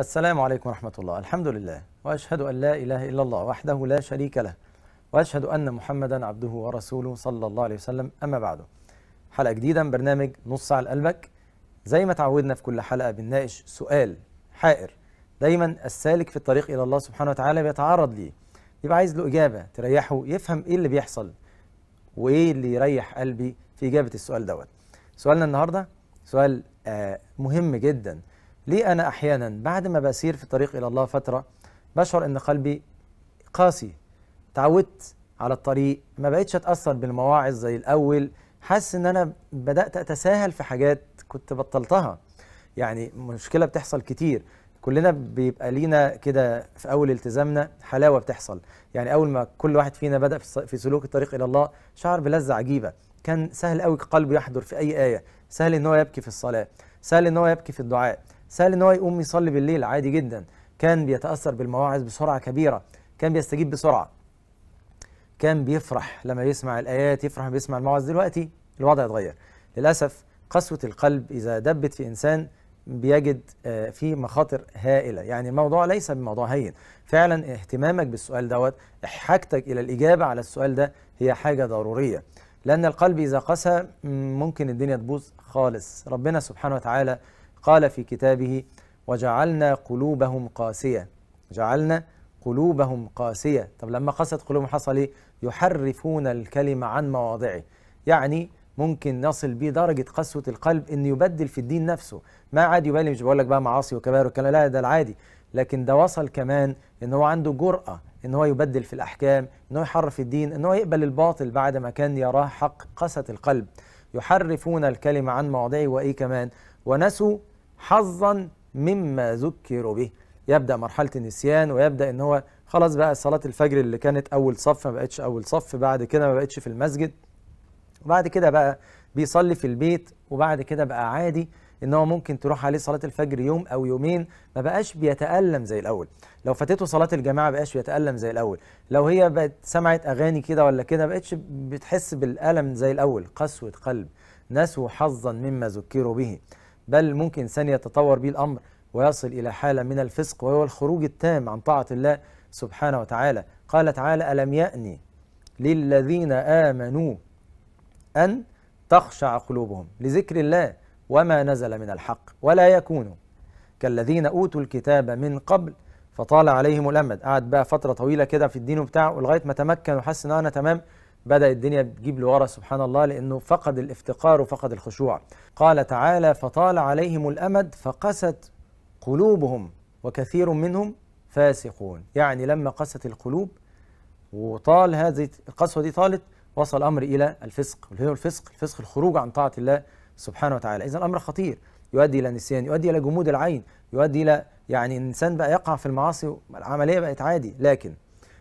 السلام عليكم ورحمة الله الحمد لله وأشهد أن لا إله إلا الله وحده لا شريك له وأشهد أن محمدا عبده ورسوله صلى الله عليه وسلم أما بعده حلقة جديدة من برنامج نص على قلبك زي ما تعودنا في كل حلقة بنناقش سؤال حائر دايما السالك في الطريق إلى الله سبحانه وتعالى بيتعرض ليه يبقى عايز له إجابة تريحه يفهم إيه اللي بيحصل وإيه اللي يريح قلبي في إجابة السؤال دوت سؤالنا النهاردة سؤال آه مهم جدا ليه أنا أحيانا بعد ما بسير في الطريق إلى الله فترة بشعر إن قلبي قاسي تعودت على الطريق ما بقتش أتأثر بالمواعظ زي الأول حاسس إن أنا بدأت أتساهل في حاجات كنت بطلتها يعني مشكلة بتحصل كتير كلنا بيبقى لينا كده في اول التزامنا حلاوه بتحصل يعني اول ما كل واحد فينا بدا في سلوك الطريق الى الله شعر بلذه عجيبه كان سهل قوي قلبه يحضر في اي ايه سهل ان هو يبكي في الصلاه سهل ان هو يبكي في الدعاء سهل ان هو يقوم يصلي بالليل عادي جدا كان بيتاثر بالمواعظ بسرعه كبيره كان بيستجيب بسرعه كان بيفرح لما يسمع الايات يفرح لما بيسمع المواعظ دلوقتي الوضع اتغير للاسف قسوه القلب اذا دبت في انسان بيجد آه، في مخاطر هائله يعني الموضوع ليس بموضوع هين فعلا اهتمامك بالسؤال دوت حاجتك الى الاجابه على السؤال ده هي حاجه ضروريه لأن القلب إذا قسى ممكن الدنيا تبوظ خالص ربنا سبحانه وتعالى قال في كتابه وجعلنا قلوبهم قاسية جعلنا قلوبهم قاسية طب لما قست قلوبهم حصل إيه؟ يحرفون الكلمة عن مواضعه يعني ممكن نصل به درجة قسوة القلب إن يبدل في الدين نفسه ما عاد يبالي مش بقول لك بقى معاصي وكبار وكلام لا ده العادي لكن ده وصل كمان إن هو عنده جرأة إن هو يبدل في الأحكام إن هو يحرف الدين إن هو يقبل الباطل بعد ما كان يراه حق قسة القلب يحرفون الكلمة عن مواضعه وإيه كمان ونسوا حظا مما ذكروا به يبدا مرحله النسيان ويبدا ان هو خلاص بقى صلاه الفجر اللي كانت اول صف ما بقتش اول صف بعد كده ما بقتش في المسجد وبعد كده بقى بيصلي في البيت وبعد كده بقى عادي ان هو ممكن تروح عليه صلاه الفجر يوم او يومين ما بقاش بيتالم زي الاول لو فاتته صلاه الجماعه ما بقاش بيتالم زي الاول لو هي بقت سمعت اغاني كده ولا كده ما بقتش بتحس بالالم زي الاول قسوه قلب نسوا حظا مما ذكروا به بل ممكن إنسان يتطور به الأمر ويصل إلى حالة من الفسق وهو الخروج التام عن طاعة الله سبحانه وتعالى قال تعالى ألم يأني للذين آمنوا أن تخشع قلوبهم لذكر الله وما نزل من الحق ولا يكونوا كالذين أوتوا الكتاب من قبل فطال عليهم الأمد قعد بقى فترة طويلة كده في الدين بتاعه لغاية ما تمكن وحس إن أنا تمام بدأ الدنيا تجيب لورا سبحان الله لأنه فقد الافتقار وفقد الخشوع قال تعالى فطال عليهم الأمد فقست قلوبهم وكثير منهم فاسقون يعني لما قست القلوب وطال هذه القسوة دي طالت وصل الأمر إلى الفسق اللي هو الفسق الفسق الخروج عن طاعة الله سبحانه وتعالى إذا الأمر خطير يؤدي إلى نسيان يؤدي إلى جمود العين يؤدي إلى يعني الإنسان بقى يقع في المعاصي العملية بقت عادي لكن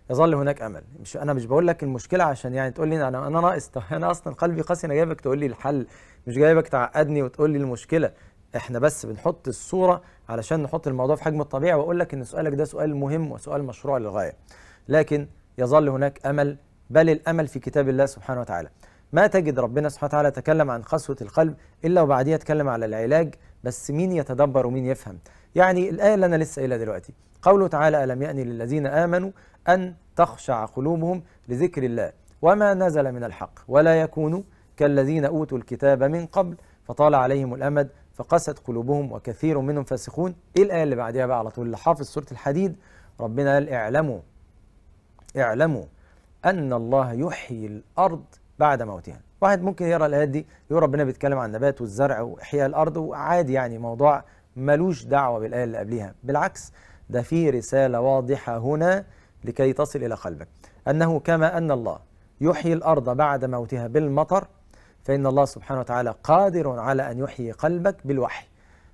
يظل هناك امل مش انا مش بقول لك المشكله عشان يعني تقول لي انا انا ناقص انا اصلا قلبي قاسي انا جايبك تقول لي الحل مش جايبك تعقدني وتقول لي المشكله احنا بس بنحط الصوره علشان نحط الموضوع في حجم الطبيعي واقول لك ان سؤالك ده سؤال مهم وسؤال مشروع للغايه لكن يظل هناك امل بل الامل في كتاب الله سبحانه وتعالى ما تجد ربنا سبحانه وتعالى تكلم عن قسوه القلب الا وبعديها تكلم على العلاج بس مين يتدبر ومين يفهم يعني الايه اللي انا لسه قايلها دلوقتي قوله تعالى ألم يأني للذين آمنوا أن تخشع قلوبهم لذكر الله وما نزل من الحق ولا يكونوا كالذين أوتوا الكتاب من قبل فطال عليهم الأمد فقست قلوبهم وكثير منهم فاسقون إيه الآية اللي بعديها بقى على طول اللي حافظ سورة الحديد ربنا قال اعلموا اعلموا أن الله يحيي الأرض بعد موتها واحد ممكن يقرا الايات دي يقول ربنا بيتكلم عن النبات والزرع واحياء الارض وعادي يعني موضوع ملوش دعوه بالايه اللي قبليها بالعكس ده في رساله واضحه هنا لكي تصل إلى قلبك أنه كما أن الله يحيي الأرض بعد موتها بالمطر فإن الله سبحانه وتعالى قادر على أن يحيي قلبك بالوحي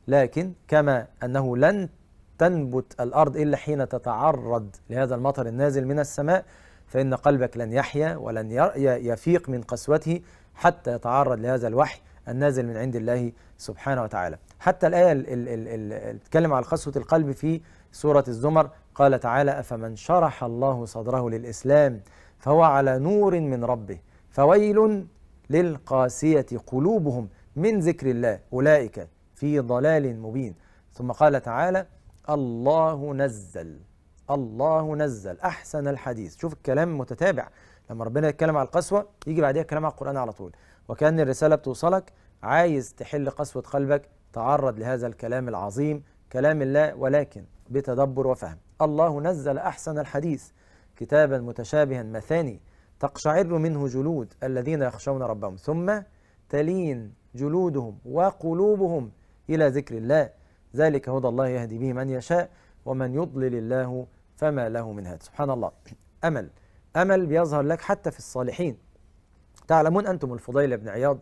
لكن كما أنه لن تنبت الأرض إلا حين تتعرض لهذا المطر النازل من السماء فإن قلبك لن يحيا ولن يفيق من قسوته حتى يتعرض لهذا الوحي النازل من عند الله سبحانه وتعالى حتى الآية اللي تتكلم على قسوة القلب في سورة الزمر قال تعالى أفمن شرح الله صدره للإسلام فهو على نور من ربه فويل للقاسية قلوبهم من ذكر الله أولئك في ضلال مبين ثم قال تعالى الله نزل الله نزل أحسن الحديث شوف الكلام متتابع لما ربنا يتكلم على القسوة يجي بعدها الكلام على القرآن على طول وكأن الرسالة بتوصلك عايز تحل قسوة قلبك تعرض لهذا الكلام العظيم كلام الله ولكن بتدبر وفهم الله نزل أحسن الحديث كتابا متشابها مثاني تقشعر منه جلود الذين يخشون ربهم ثم تلين جلودهم وقلوبهم إلى ذكر الله ذلك هدى الله يهدي به من يشاء ومن يضلل الله فما له من هاد سبحان الله أمل أمل بيظهر لك حتى في الصالحين تعلمون أنتم الفضيل بن عياض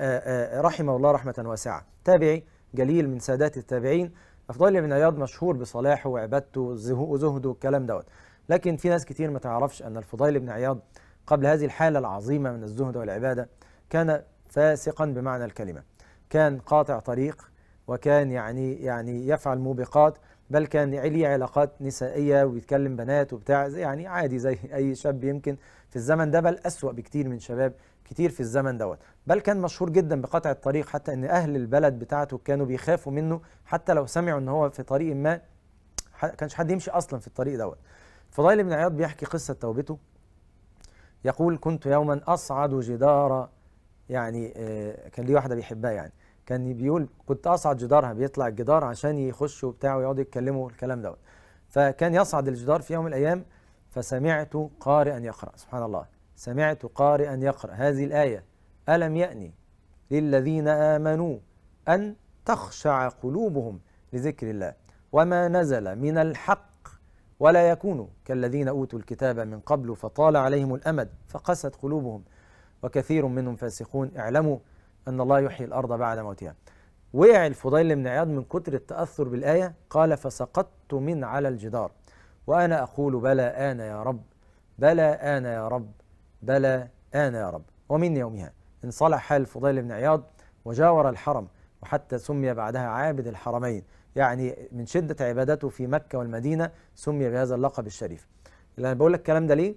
آه، آه، رحمه الله رحمة واسعة تابعي جليل من سادات التابعين أفضل من عياض مشهور بصلاحه وعبادته وزهده والكلام دوت لكن في ناس كتير ما تعرفش أن الفضيل بن عياض قبل هذه الحالة العظيمة من الزهد والعبادة كان فاسقا بمعنى الكلمة كان قاطع طريق وكان يعني يعني يفعل موبقات بل كان ليه علاقات نسائية ويتكلم بنات وبتاع يعني عادي زي أي شاب يمكن في الزمن ده بل أسوأ بكتير من شباب كتير في الزمن دوت بل كان مشهور جدا بقطع الطريق حتى ان اهل البلد بتاعته كانوا بيخافوا منه حتى لو سمعوا ان هو في طريق ما كانش حد يمشي اصلا في الطريق دوت فضيل بن عياض بيحكي قصه توبته يقول كنت يوما اصعد جدار يعني آه، كان ليه واحده بيحبها يعني كان بيقول كنت اصعد جدارها بيطلع الجدار عشان يخشوا وبتاع ويقعدوا يتكلموا الكلام دوت فكان يصعد الجدار في يوم من الايام فسمعت قارئا يقرا سبحان الله سمعت قارئا يقرأ هذه الآية ألم يأني للذين آمنوا أن تخشع قلوبهم لذكر الله وما نزل من الحق ولا يكونوا كالذين أوتوا الكتاب من قبل فطال عليهم الأمد فقست قلوبهم وكثير منهم فاسقون اعلموا أن الله يحيي الأرض بعد موتها وقع الفضيل بن عياض من كتر التأثر بالآية قال فسقطت من على الجدار وأنا أقول بلى آن يا رب بلى آن يا رب بلى آنا يا رب ومن يومها إن صلح حال الفضيل بن عياض وجاور الحرم وحتى سمي بعدها عابد الحرمين يعني من شدة عبادته في مكة والمدينة سمي بهذا اللقب الشريف اللي أنا بقول لك الكلام ده ليه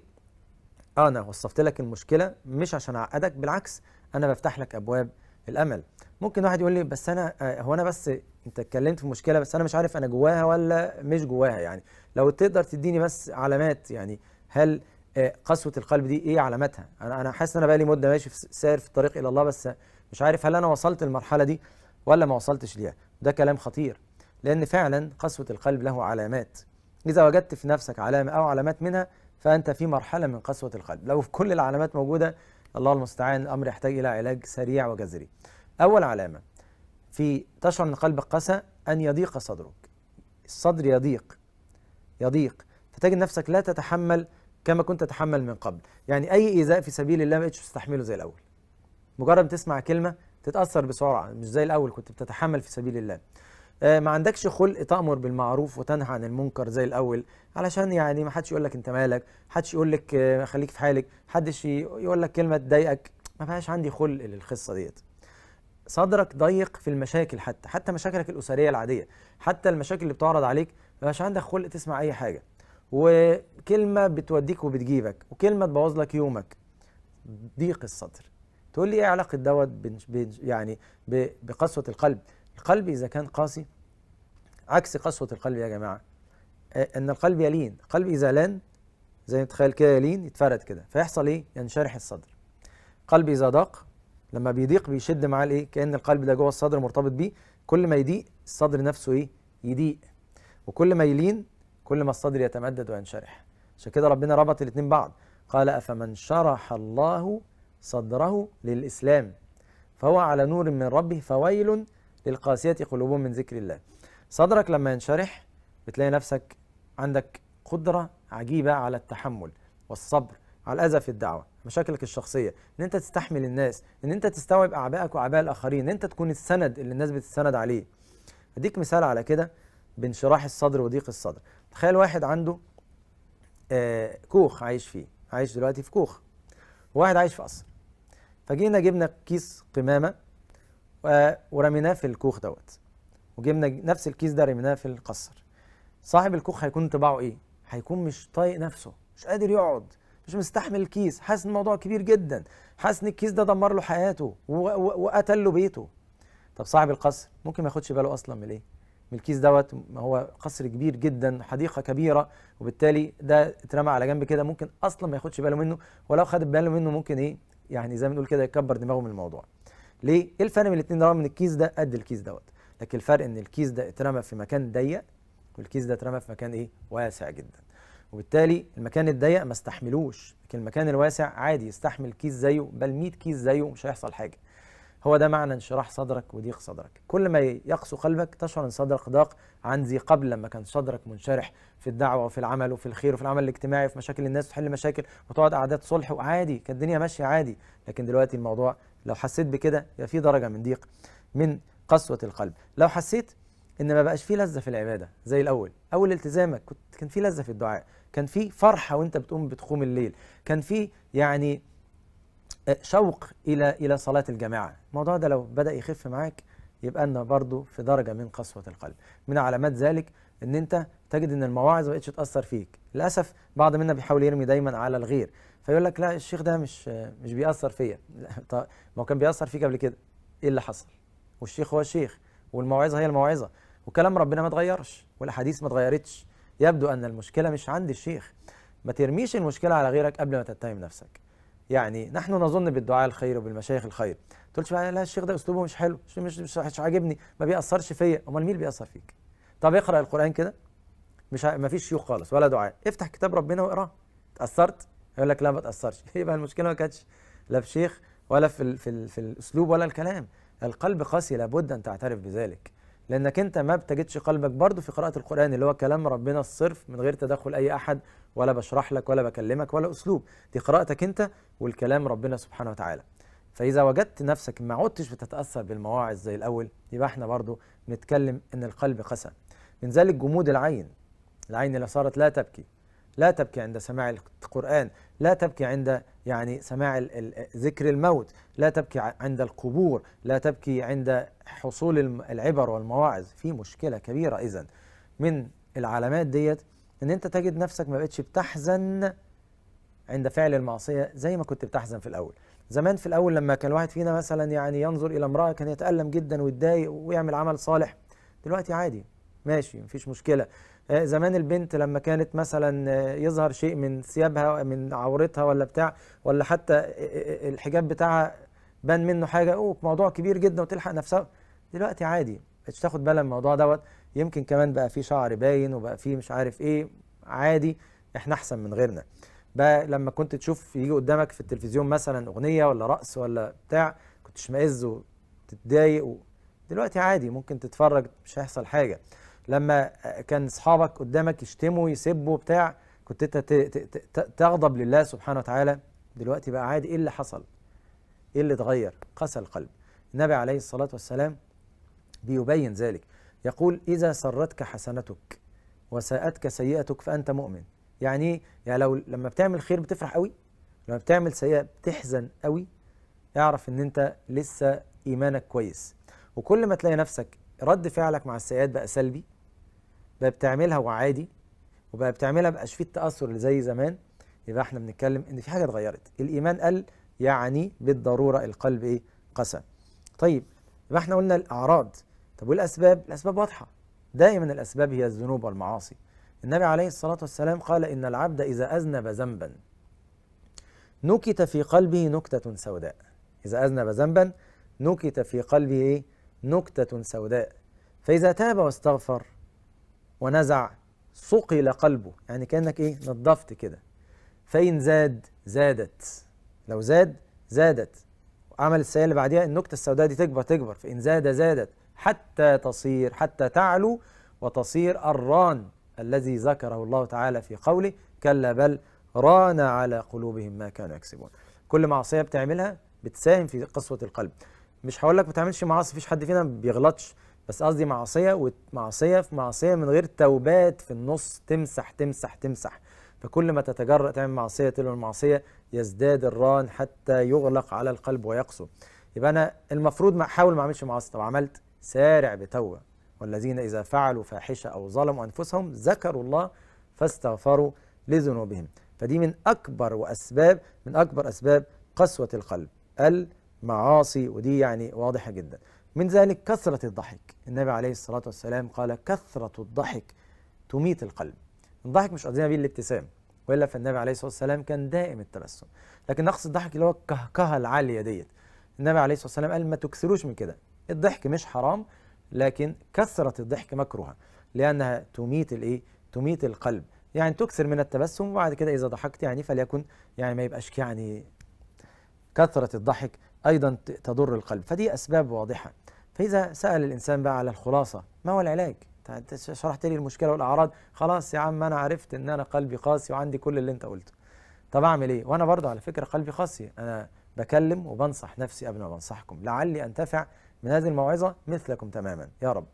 آه، أنا وصفت لك المشكلة مش عشان أعقدك بالعكس أنا بفتح لك أبواب الأمل ممكن واحد يقول لي بس أنا آه، هو أنا بس أنت اتكلمت في مشكلة بس أنا مش عارف أنا جواها ولا مش جواها يعني لو تقدر تديني بس علامات يعني هل قسوه القلب دي ايه علاماتها انا انا حاسس ان انا بقالي مده ماشي في سير في الطريق الى الله بس مش عارف هل انا وصلت المرحله دي ولا ما وصلتش ليها ده كلام خطير لان فعلا قسوه القلب له علامات اذا وجدت في نفسك علامه او علامات منها فانت في مرحله من قسوه القلب لو في كل العلامات موجوده الله المستعان الامر يحتاج الى علاج سريع وجذري اول علامه في تشعر ان قلبك قسى ان يضيق صدرك الصدر يضيق يضيق فتجد نفسك لا تتحمل كما كنت تتحمل من قبل يعني أي إيذاء في سبيل الله ما بقتش تستحمله زي الأول مجرد تسمع كلمة تتأثر بسرعة مش زي الأول كنت بتتحمل في سبيل الله آه، ما عندكش خلق تأمر بالمعروف وتنهى عن المنكر زي الأول علشان يعني ما حدش يقول لك أنت مالك حدش يقول لك آه، خليك في حالك حدش يقول لك كلمة تضايقك ما بقاش عندي خلق للقصة ديت صدرك ضيق في المشاكل حتى حتى مشاكلك الأسرية العادية حتى المشاكل اللي بتعرض عليك ما بقاش عندك خلق تسمع أي حاجة وكلمه بتوديك وبتجيبك وكلمه تبوظ لك يومك ضيق الصدر تقول لي ايه علاقه دوت يعني بقسوه القلب القلب اذا كان قاسي عكس قسوه القلب يا جماعه ان القلب يلين القلب اذا لان زي ما تخيل كده يلين يتفرد كده فيحصل ايه ينشرح الصدر قلب اذا ضاق لما بيضيق بيشد معاه الايه كان القلب ده جوه الصدر مرتبط بيه كل ما يضيق الصدر نفسه ايه يضيق وكل ما يلين كل ما الصدر يتمدد وينشرح عشان كده ربنا ربط الاثنين بعض قال أفمن شرح الله صدره للإسلام فهو على نور من ربه فويل للقاسية قلوبهم من ذكر الله صدرك لما ينشرح بتلاقي نفسك عندك قدرة عجيبة على التحمل والصبر على الأذى في الدعوة مشاكلك الشخصية إن أنت تستحمل الناس إن أنت تستوعب أعبائك وأعباء الآخرين إن أنت تكون السند اللي الناس بتستند عليه أديك مثال على كده بانشراح الصدر وضيق الصدر تخيل واحد عنده آه كوخ عايش فيه عايش دلوقتي في كوخ وواحد عايش في قصر فجينا جبنا كيس قمامة ورميناه في الكوخ دوت وجبنا نفس الكيس ده رميناه في القصر صاحب الكوخ هيكون طباعه ايه هيكون مش طايق نفسه مش قادر يقعد مش مستحمل الكيس حاسس ان الموضوع كبير جدا حاسس ان الكيس ده دمر له حياته وقتل له بيته طب صاحب القصر ممكن ما ياخدش باله اصلا من ايه من الكيس دوت هو قصر كبير جدا حديقه كبيره وبالتالي ده اترمى على جنب كده ممكن اصلا ما ياخدش باله منه ولو خد باله منه ممكن ايه يعني زي ما نقول كده يكبر دماغه من الموضوع ليه ايه الفرق بين الاثنين رغم ان الكيس ده قد الكيس دوت لكن الفرق ان الكيس ده اترمى في مكان ضيق والكيس ده اترمى في مكان ايه واسع جدا وبالتالي المكان الضيق ما استحملوش لكن المكان الواسع عادي يستحمل كيس زيه بل 100 كيس زيه مش هيحصل حاجه هو ده معنى انشراح صدرك وضيق صدرك كل ما يقسو قلبك تشعر ان صدرك ضاق عن ذي قبل لما كان صدرك منشرح في الدعوه وفي العمل وفي الخير وفي العمل الاجتماعي وفي مشاكل الناس وتحل مشاكل وتقعد قعدات صلح وعادي كانت الدنيا ماشيه عادي لكن دلوقتي الموضوع لو حسيت بكده يبقى في درجه من ضيق من قسوه القلب لو حسيت ان ما بقاش في لذه في العباده زي الاول اول التزامك كنت كان في لذه في الدعاء كان في فرحه وانت بتقوم بتقوم الليل كان في يعني شوق الى الى صلاه الجماعه الموضوع ده لو بدا يخف معاك يبقى انه برضه في درجه من قسوه القلب من علامات ذلك ان انت تجد ان المواعظ ما بقتش تاثر فيك للاسف بعض منا بيحاول يرمي دايما على الغير فيقول لك لا الشيخ ده مش مش بيأثر فيا طيب، ما هو كان بيأثر فيك قبل كده ايه اللي حصل والشيخ هو الشيخ والموعظه هي الموعظه وكلام ربنا ما اتغيرش والاحاديث ما اتغيرتش يبدو ان المشكله مش عند الشيخ ما ترميش المشكله على غيرك قبل ما تتهم نفسك يعني نحن نظن بالدعاء الخير وبالمشايخ الخير تقولش بقى لا الشيخ ده اسلوبه مش حلو مش مش, مش, مش عاجبني ما بيأثرش فيا امال مين اللي بيأثر فيك طب اقرا القرآن كده مش ما فيش شيوخ خالص ولا دعاء افتح كتاب ربنا واقراه اتأثرت يقول لك لا ما تأثرش يبقى المشكلة ما كانتش لا في شيخ ولا في الـ في, الـ في الاسلوب ولا الكلام القلب قاسي لابد ان تعترف بذلك لانك انت ما بتجدش قلبك برضه في قراءه القران اللي هو كلام ربنا الصرف من غير تدخل اي احد ولا بشرح لك ولا بكلمك ولا اسلوب دي قراءتك انت والكلام ربنا سبحانه وتعالى فاذا وجدت نفسك ما عدتش بتتاثر بالمواعظ زي الاول يبقى احنا برضه بنتكلم ان القلب قسى من ذلك جمود العين العين اللي صارت لا تبكي لا تبكي عند سماع القرآن لا تبكي عند يعني سماع ذكر الموت لا تبكي عند القبور لا تبكي عند حصول العبر والمواعظ في مشكلة كبيرة إذا من العلامات ديت ان انت تجد نفسك ما بقتش بتحزن عند فعل المعصية زي ما كنت بتحزن في الأول زمان في الأول لما كان واحد فينا مثلا يعني ينظر إلى امرأة كان يتألم جدا ويتضايق ويعمل عمل صالح دلوقتي عادي ماشي مفيش مشكلة آه، زمان البنت لما كانت مثلا آه، يظهر شيء من ثيابها من عورتها ولا بتاع ولا حتى آه، الحجاب بتاعها بان منه حاجه أو موضوع كبير جدا وتلحق نفسها دلوقتي عادي مش تاخد بالها من الموضوع دوت يمكن كمان بقى في شعر باين وبقى في مش عارف ايه عادي احنا احسن من غيرنا بقى لما كنت تشوف يجي قدامك في التلفزيون مثلا اغنيه ولا رقص ولا بتاع كنت تشمئز وتتضايق دلوقتي عادي ممكن تتفرج مش هيحصل حاجه لما كان اصحابك قدامك يشتموا يسبوا بتاع كنت انت تغضب لله سبحانه وتعالى دلوقتي بقى عادي ايه اللي حصل؟ ايه اللي اتغير؟ قسى القلب. النبي عليه الصلاه والسلام بيبين ذلك يقول اذا سرتك حسنتك وساءتك سيئتك فانت مؤمن. يعني إيه؟ يعني لو لما بتعمل خير بتفرح قوي لما بتعمل سيئه بتحزن قوي اعرف ان انت لسه ايمانك كويس. وكل ما تلاقي نفسك رد فعلك مع السيئات بقى سلبي بقى بتعملها وعادي وبقى بتعملها مبقاش فيه التاثر اللي زي زمان يبقى احنا بنتكلم ان في حاجه اتغيرت الايمان قل يعني بالضروره القلب ايه قسى طيب يبقى احنا قلنا الاعراض طب والاسباب الاسباب واضحه دائما الاسباب هي الذنوب والمعاصي النبي عليه الصلاه والسلام قال ان العبد اذا اذنب ذنبا نكت في قلبه نكته سوداء اذا اذنب ذنبا نكت في قلبه ايه نكته سوداء فاذا تاب واستغفر ونزع ثقل قلبه يعني كأنك إيه نظفت كده فإن زاد زادت لو زاد زادت عمل السيئة اللي بعديها النكتة السوداء دي تكبر تكبر فإن زاد زادت حتى تصير حتى تعلو وتصير الران الذي ذكره الله تعالى في قوله كلا بل ران على قلوبهم ما كانوا يكسبون كل معصية بتعملها بتساهم في قسوة القلب مش هقول لك ما تعملش معاصي مفيش حد فينا بيغلطش بس قصدي معصيه ومعصيه في معصيه من غير توبات في النص تمسح تمسح تمسح فكل ما تتجرأ تعمل معصيه تلو المعصيه يزداد الران حتى يغلق على القلب ويقسو يبقى انا المفروض ما احاول ما اعملش معاصي طب عملت سارع بتوبه والذين اذا فعلوا فاحشه او ظلموا انفسهم ذكروا الله فاستغفروا لذنوبهم فدي من اكبر واسباب من اكبر اسباب قسوه القلب المعاصي ودي يعني واضحه جدا من ذلك كثرة الضحك النبي عليه الصلاة والسلام قال كثرة الضحك تميت القلب الضحك مش قصدنا بيه الابتسام والا فالنبي عليه الصلاه والسلام كان دائم التبسم لكن نقص الضحك اللي هو الكهكهه العاليه ديت النبي عليه الصلاه والسلام قال ما تكثروش من كده الضحك مش حرام لكن كثره الضحك مكروهه لانها تميت الايه تميت القلب يعني تكثر من التبسم وبعد كده اذا ضحكت يعني فليكن يعني ما يبقاش يعني كثره الضحك أيضا تضر القلب فدي أسباب واضحة فإذا سأل الإنسان بقى على الخلاصة ما هو العلاج انت شرحت لي المشكله والاعراض خلاص يا عم انا عرفت ان انا قلبي قاسي وعندي كل اللي انت قلته طب اعمل ايه وانا برضه على فكره قلبي قاسي انا بكلم وبنصح نفسي قبل ما بنصحكم لعلي انتفع من هذه الموعظه مثلكم تماما يا رب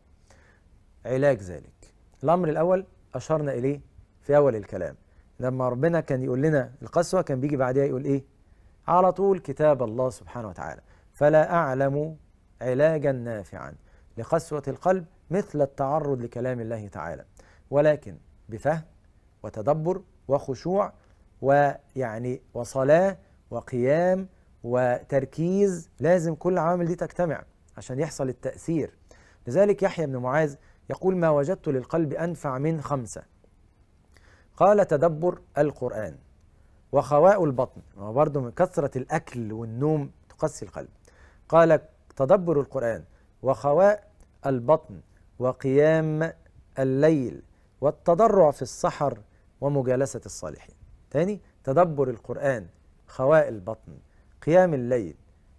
علاج ذلك الامر الاول اشرنا اليه في اول الكلام لما ربنا كان يقول لنا القسوه كان بيجي بعدها يقول ايه على طول كتاب الله سبحانه وتعالى فلا أعلم علاجا نافعا لقسوة القلب مثل التعرض لكلام الله تعالى ولكن بفهم وتدبر وخشوع ويعني وصلاة وقيام وتركيز لازم كل العوامل دي تجتمع عشان يحصل التأثير لذلك يحيى بن معاذ يقول ما وجدت للقلب أنفع من خمسة قال تدبر القرآن وخواء البطن وبرضه من كثرة الأكل والنوم تقسي القلب قال تدبر القرآن وخواء البطن وقيام الليل والتضرع في السحر ومجالسة الصالحين تاني تدبر القرآن خواء البطن قيام الليل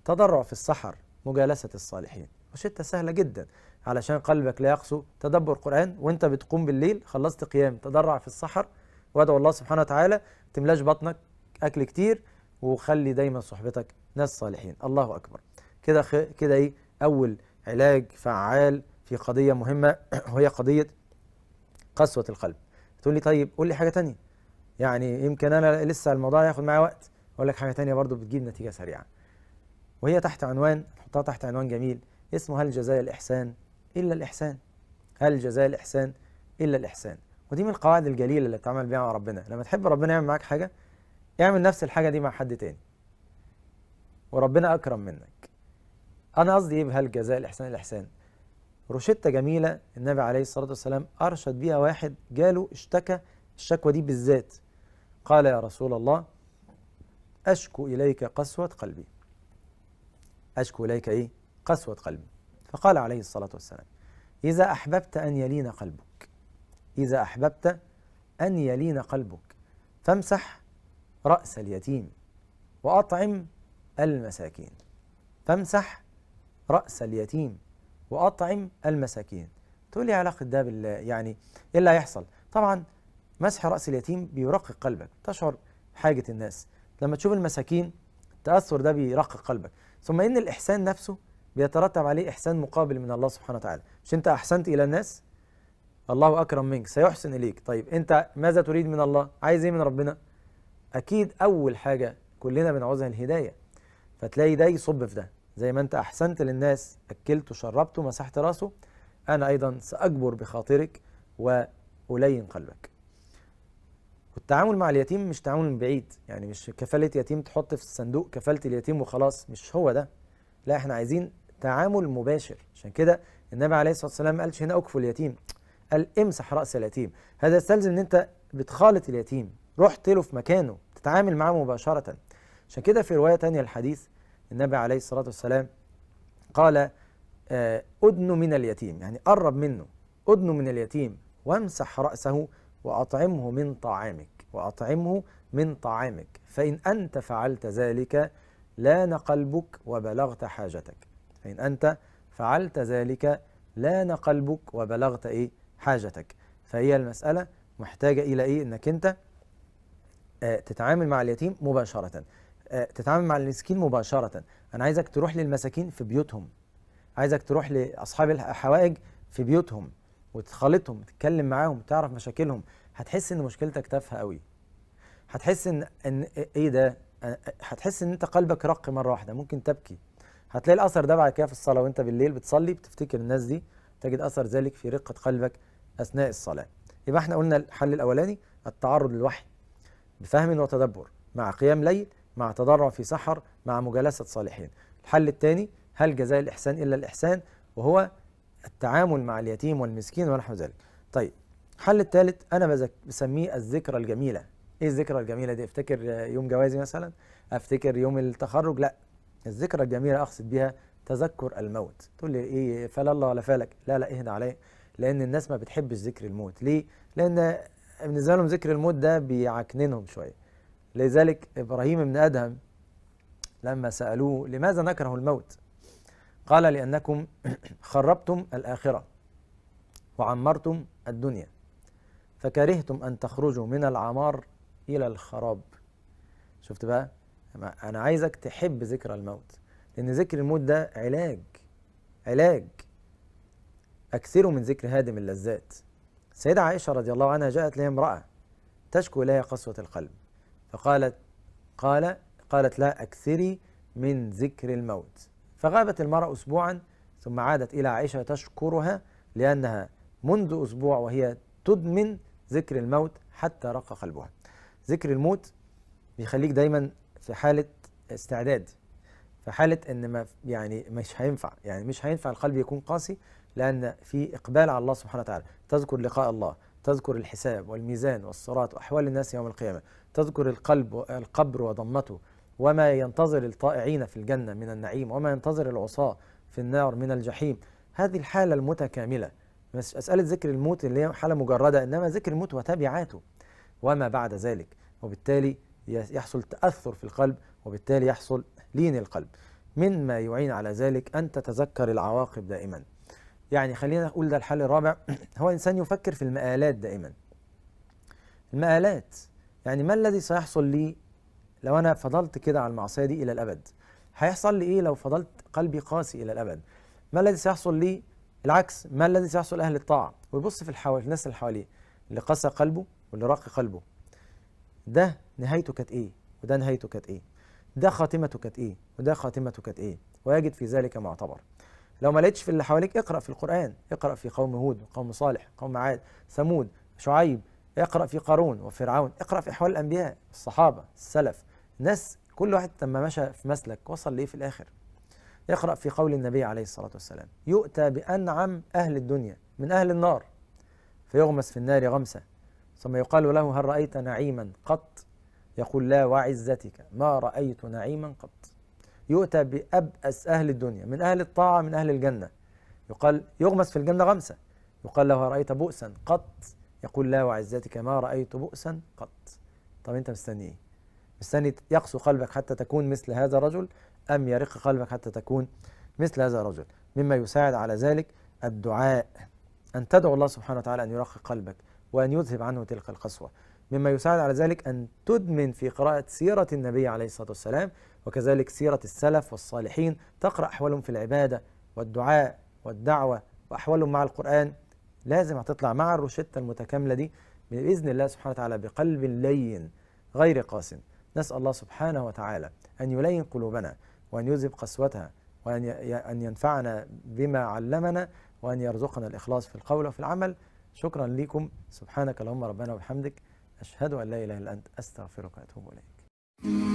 تضرع في السحر مجالسة الصالحين وشتة سهلة جدا علشان قلبك لا يقسو تدبر قرآن وانت بتقوم بالليل خلصت قيام تضرع في السحر وادعو الله سبحانه وتعالى تملاش بطنك اكل كتير وخلي دايما صحبتك ناس صالحين الله اكبر كده خ... كده ايه اول علاج فعال في قضيه مهمه وهي قضيه قسوه القلب تقول لي طيب قول لي حاجه تانية يعني يمكن انا لسه الموضوع ياخد معايا وقت اقول لك حاجه تانية برضو بتجيب نتيجه سريعه وهي تحت عنوان نحطها تحت عنوان جميل اسمه هل جزاء الاحسان الا الاحسان هل جزاء الاحسان الا الاحسان ودي من القواعد الجليله اللي بتعمل بيها مع ربنا لما تحب ربنا يعمل معاك حاجه اعمل نفس الحاجه دي مع حد تاني وربنا اكرم منك انا قصدي ايه بهالجزاء الاحسان الاحسان روشته جميله النبي عليه الصلاه والسلام ارشد بيها واحد جاله اشتكى الشكوى دي بالذات قال يا رسول الله اشكو اليك قسوه قلبي اشكو اليك ايه قسوه قلبي فقال عليه الصلاه والسلام اذا احببت ان يلين قلبك إذا أحببت أن يلين قلبك فامسح رأس اليتيم وأطعم المساكين فامسح رأس اليتيم وأطعم المساكين تقول لي علاقة ده بال يعني إيه اللي هيحصل طبعا مسح رأس اليتيم بيرقق قلبك تشعر حاجة الناس لما تشوف المساكين التأثر ده بيرقق قلبك ثم إن الإحسان نفسه بيترتب عليه إحسان مقابل من الله سبحانه وتعالى مش أنت أحسنت إلى الناس الله أكرم منك سيحسن إليك طيب أنت ماذا تريد من الله عايز إيه من ربنا أكيد أول حاجة كلنا بنعوزها الهداية فتلاقي ده يصب في ده زي ما أنت أحسنت للناس أكلت وشربت ومسحت راسه أنا أيضا سأجبر بخاطرك وألين قلبك والتعامل مع اليتيم مش تعامل من بعيد يعني مش كفالة يتيم تحط في الصندوق كفالة اليتيم وخلاص مش هو ده لا احنا عايزين تعامل مباشر عشان كده النبي عليه الصلاة والسلام قالش هنا أكفوا اليتيم الامسح راس اليتيم هذا يستلزم ان انت بتخالط اليتيم رحت له في مكانه تتعامل معاه مباشره عشان كده في روايه تانية الحديث النبي عليه الصلاه والسلام قال آه، أدن من اليتيم يعني قرب منه أدن من اليتيم وامسح رأسه وأطعمه من طعامك وأطعمه من طعامك فإن أنت فعلت ذلك لان قلبك وبلغت حاجتك فإن أنت فعلت ذلك لان قلبك وبلغت إيه حاجتك فهي المسألة محتاجة إلى إيه إنك أنت آه، تتعامل مع اليتيم مباشرة آه، تتعامل مع المسكين مباشرة أنا عايزك تروح للمساكين في بيوتهم عايزك تروح لأصحاب الحوائج في بيوتهم وتخالطهم تتكلم معاهم تعرف مشاكلهم هتحس إن مشكلتك تافهة قوي هتحس إن إن إيه ده آه، هتحس إن أنت قلبك رق مرة واحدة ممكن تبكي هتلاقي الأثر ده بعد كده في الصلاة وأنت بالليل بتصلي بتفتكر الناس دي تجد أثر ذلك في رقة قلبك اثناء الصلاه يبقى احنا قلنا الحل الاولاني التعرض للوحي بفهم وتدبر مع قيام ليل مع تضرع في سحر مع مجالسه صالحين الحل الثاني هل جزاء الاحسان الا الاحسان وهو التعامل مع اليتيم والمسكين ونحو ذلك طيب الحل الثالث انا بسميه الذكرى الجميله ايه الذكرى الجميله دي افتكر يوم جوازي مثلا افتكر يوم التخرج لا الذكرى الجميله اقصد بها تذكر الموت تقول لي ايه فلا الله ولا فالك لا لا اهدى عليا لان الناس ما بتحبش ذكر الموت ليه لان بالنسبه لهم ذكر الموت ده بيعكننهم شويه لذلك ابراهيم بن ادهم لما سالوه لماذا نكره الموت قال لانكم خربتم الاخره وعمرتم الدنيا فكرهتم ان تخرجوا من العمار الى الخراب شفت بقى انا عايزك تحب ذكرى الموت لان ذكر الموت ده علاج علاج أكثروا من ذكر هادم اللذات السيدة عائشة رضي الله عنها جاءت لها امرأة تشكو إليها قسوة القلب فقالت قال قالت لا أكثري من ذكر الموت فغابت المرأة أسبوعا ثم عادت إلى عائشة تشكرها لأنها منذ أسبوع وهي تدمن ذكر الموت حتى رق قلبها ذكر الموت بيخليك دايما في حالة استعداد في حالة إن ما يعني مش هينفع يعني مش هينفع القلب يكون قاسي لأن في إقبال على الله سبحانه وتعالى تذكر لقاء الله تذكر الحساب والميزان والصراط وأحوال الناس يوم القيامة تذكر القلب القبر وضمته وما ينتظر الطائعين في الجنة من النعيم وما ينتظر العصاة في النار من الجحيم هذه الحالة المتكاملة مش أسألة ذكر الموت اللي هي حالة مجردة إنما ذكر الموت وتبعاته وما بعد ذلك وبالتالي يحصل تأثر في القلب وبالتالي يحصل لين القلب مما يعين على ذلك أن تتذكر العواقب دائما يعني خلينا نقول ده الحل الرابع هو إنسان يفكر في المآلات دائما المآلات يعني ما الذي سيحصل لي لو أنا فضلت كده على المعصية دي إلى الأبد هيحصل لي إيه لو فضلت قلبي قاسي إلى الأبد ما الذي سيحصل لي العكس ما الذي سيحصل أهل الطاعة ويبص في الحوالي في الناس اللي حواليه اللي قسى قلبه واللي راقي قلبه ده نهايته كانت إيه وده نهايته كانت إيه ده خاتمته كانت إيه وده خاتمته كانت إيه ويجد في ذلك معتبر لو ما لقيتش في اللي حواليك اقرا في القران اقرا في قوم هود قوم صالح قوم عاد ثمود شعيب اقرا في قارون وفرعون اقرا في احوال الانبياء الصحابه السلف الناس كل واحد لما مشى في مسلك وصل ليه في الاخر اقرا في قول النبي عليه الصلاه والسلام يؤتى بانعم اهل الدنيا من اهل النار فيغمس في النار غمسه ثم يقال له هل رايت نعيما قط يقول لا وعزتك ما رايت نعيما قط يؤتى بأبأس أهل الدنيا من أهل الطاعة من أهل الجنة يقال يغمس في الجنة غمسة يقال له رأيت بؤسا قط يقول لا وعزتك ما رأيت بؤسا قط طب أنت مستني إيه؟ مستني يقسو قلبك حتى تكون مثل هذا الرجل أم يرق قلبك حتى تكون مثل هذا الرجل مما يساعد على ذلك الدعاء أن تدعو الله سبحانه وتعالى أن يرقق قلبك وأن يذهب عنه تلك القسوة مما يساعد على ذلك أن تدمن في قراءة سيرة النبي عليه الصلاة والسلام وكذلك سيرة السلف والصالحين تقرأ أحوالهم في العبادة والدعاء والدعوة وأحوالهم مع القرآن لازم هتطلع مع الروشتة المتكاملة دي بإذن الله سبحانه وتعالى بقلب لين غير قاس نسأل الله سبحانه وتعالى أن يلين قلوبنا وأن يذهب قسوتها وأن أن ينفعنا بما علمنا وأن يرزقنا الإخلاص في القول وفي العمل شكرا لكم سبحانك اللهم ربنا وبحمدك أشهد أن لا إله إلا أنت أستغفرك وأتوب إليك